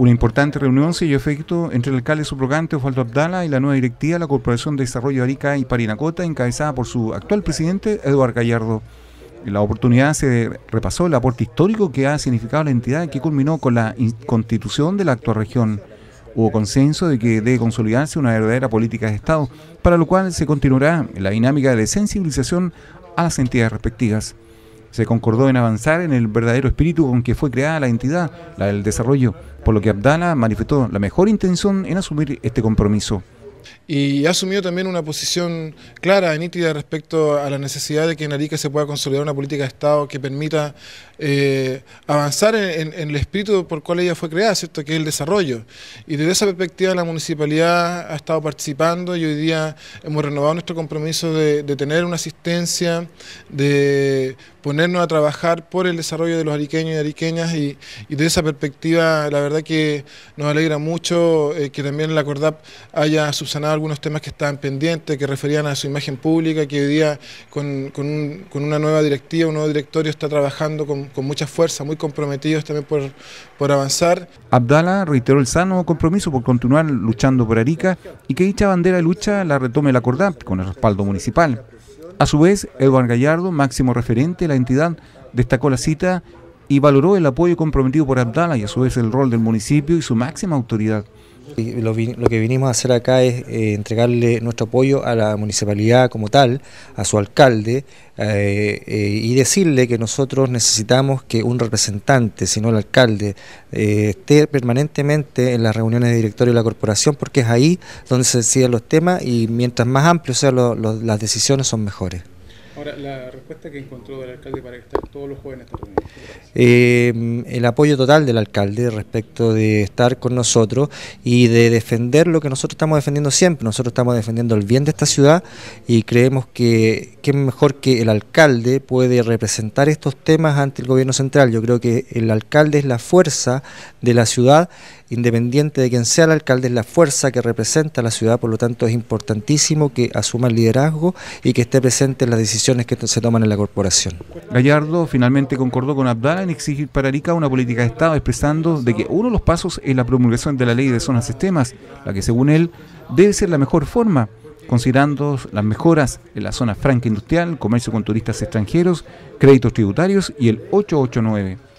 Una importante reunión se dio efecto entre el alcalde subrogante Osvaldo Abdala y la nueva directiva de la Corporación de Desarrollo Arica y Parinacota, encabezada por su actual presidente, Eduardo Gallardo. En la oportunidad se repasó el aporte histórico que ha significado la entidad que culminó con la constitución de la actual región. Hubo consenso de que debe consolidarse una verdadera política de Estado, para lo cual se continuará la dinámica de sensibilización a las entidades respectivas se concordó en avanzar en el verdadero espíritu con que fue creada la entidad, la del desarrollo, por lo que Abdala manifestó la mejor intención en asumir este compromiso y ha asumido también una posición clara y nítida respecto a la necesidad de que en Arica se pueda consolidar una política de Estado que permita eh, avanzar en, el espíritu por el cual ella fue creada, ¿cierto? que es el desarrollo. Y desde esa perspectiva la municipalidad ha estado participando y hoy día hemos renovado nuestro compromiso de, tener una asistencia, de ponernos a trabajar por el desarrollo de los ariqueños y ariqueñas y, desde esa perspectiva la verdad que nos alegra mucho eh, que también la CORDAP haya subsistido algunos temas que estaban pendientes, que referían a su imagen pública, que hoy día con, una nueva directiva, un nuevo directorio está trabajando con, mucha fuerza, muy comprometidos también por, por avanzar. Abdala reiteró el sano compromiso por continuar luchando por Arica y que dicha bandera de lucha la retome la CORDAP con el respaldo municipal. A su vez, Eduardo Gallardo, máximo referente de la entidad, destacó la cita y valoró el apoyo comprometido por Abdala y a su vez el rol del municipio y su máxima autoridad. Lo, que vinimos a hacer acá es eh, entregarle nuestro apoyo a la municipalidad como tal, a su alcalde, eh, eh, y decirle que nosotros necesitamos que un representante, si no el alcalde, esté permanentemente en las reuniones de directorio de la corporación, porque es ahí donde se deciden los temas y mientras más amplios sean las decisiones son mejores. Ahora, la respuesta que encontró del alcalde para que estar todos los jóvenes eh, el apoyo total del alcalde respecto de estar con nosotros y de defender lo que nosotros estamos defendiendo siempre. Nosotros estamos defendiendo el bien de esta ciudad y creemos que, que es mejor que el alcalde puede representar estos temas ante el gobierno central. Yo creo que el alcalde es la fuerza de la ciudad independiente de quien sea el alcalde, es la fuerza que representa a la ciudad, por lo tanto es importantísimo que asuma el liderazgo y que esté presente en las decisiones que se toman en la corporación. Gallardo finalmente concordó con Abdala en exigir para Arica una política de Estado, expresando de que uno de los pasos es la promulgación de la ley de zonas sistemas, la que según él debe ser la mejor forma considerando las mejoras en la zona franca industrial, comercio con turistas extranjeros, créditos tributarios y el 889.